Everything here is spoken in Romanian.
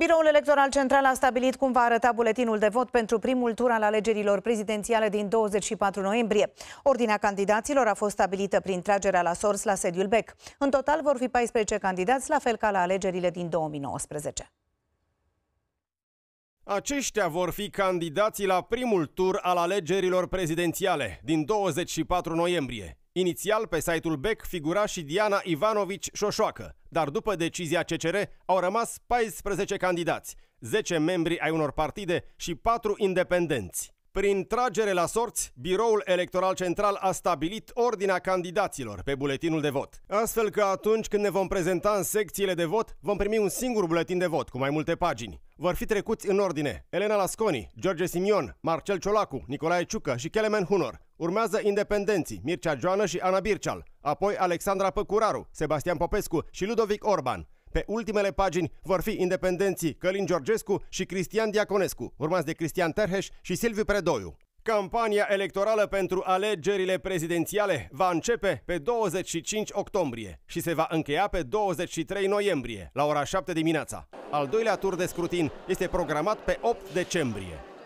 Biroul Electoral Central a stabilit cum va arăta buletinul de vot pentru primul tur al alegerilor prezidențiale din 24 noiembrie. Ordinea candidaților a fost stabilită prin tragerea la sors la sediul BEC. În total vor fi 14 candidați, la fel ca la alegerile din 2019. Aceștia vor fi candidații la primul tur al alegerilor prezidențiale din 24 noiembrie. Inițial, pe site-ul BEC figura și Diana Ivanovici Șoșoacă, dar după decizia CCR au rămas 14 candidați, 10 membri ai unor partide și 4 independenți. Prin tragere la sorți, Biroul Electoral Central a stabilit ordinea candidaților pe buletinul de vot. Astfel că atunci când ne vom prezenta în secțiile de vot, vom primi un singur buletin de vot cu mai multe pagini. Vor fi trecuți în ordine Elena Lasconi, George Simion, Marcel Ciolacu, Nicolae Ciucă și Kelemen Hunor. Urmează independenții Mircea Joană și Ana Bircial, apoi Alexandra Păcuraru, Sebastian Popescu și Ludovic Orban. Pe ultimele pagini vor fi independenții Călin Georgescu și Cristian Diaconescu, urmați de Cristian Terheș și Silviu Predoiu. Campania electorală pentru alegerile prezidențiale va începe pe 25 octombrie și se va încheia pe 23 noiembrie, la ora 7 dimineața. Al doilea tur de scrutin este programat pe 8 decembrie.